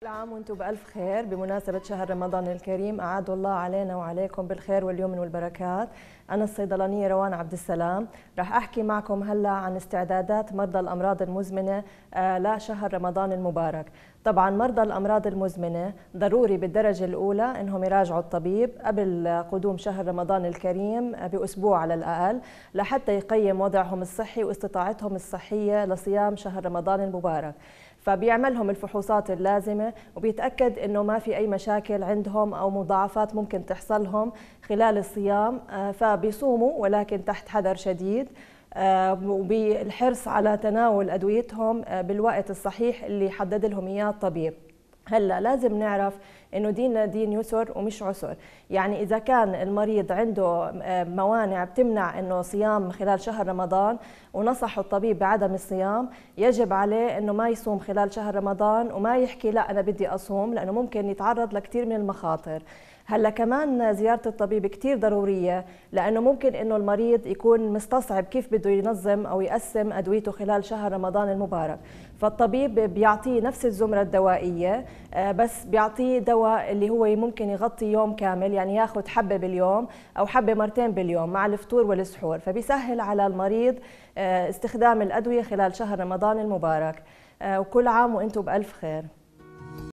كل عام وانتم بألف خير بمناسبة شهر رمضان الكريم أعاد الله علينا وعليكم بالخير واليمن والبركات أنا الصيدلانية روان عبد السلام رح أحكي معكم هلأ عن استعدادات مرضى الأمراض المزمنة آه، لشهر رمضان المبارك طبعا مرضى الأمراض المزمنة ضروري بالدرجة الأولى أنهم يراجعوا الطبيب قبل قدوم شهر رمضان الكريم آه، بأسبوع على الأقل لحتى يقيم وضعهم الصحي واستطاعتهم الصحية لصيام شهر رمضان المبارك فبيعملهم الفحوصات اللازمة وبيتأكد أنه ما في أي مشاكل عندهم أو مضاعفات ممكن تحصلهم خلال الصيام آه، فبيصوموا ولكن تحت حذر شديد آه، وبالحرص على تناول أدويتهم آه، بالوقت الصحيح اللي حدد لهم إياه الطبيب هلا لازم نعرف انه ديننا دين يسر ومش عسر يعني اذا كان المريض عنده آه، موانع بتمنع انه صيام خلال شهر رمضان ونصحه الطبيب بعدم الصيام يجب عليه انه ما يصوم خلال شهر رمضان وما يحكي لا انا بدي اصوم لانه ممكن يتعرض لكثير من المخاطر هلا كمان زياره الطبيب كثير ضروريه لانه ممكن انه المريض يكون مستصعب كيف بده ينظم او يقسم ادويته خلال شهر رمضان المبارك فالطبيب بيعطيه نفس الزمره الدوائيه آه، بس بيعطيه دواء اللي هو ممكن يغطي يوم كامل يعني ياخذ حبه باليوم او حبه مرتين باليوم مع الفطور والسحور فبيسهل على المريض آه، استخدام الادويه خلال شهر رمضان المبارك آه، وكل عام وانتم بالف خير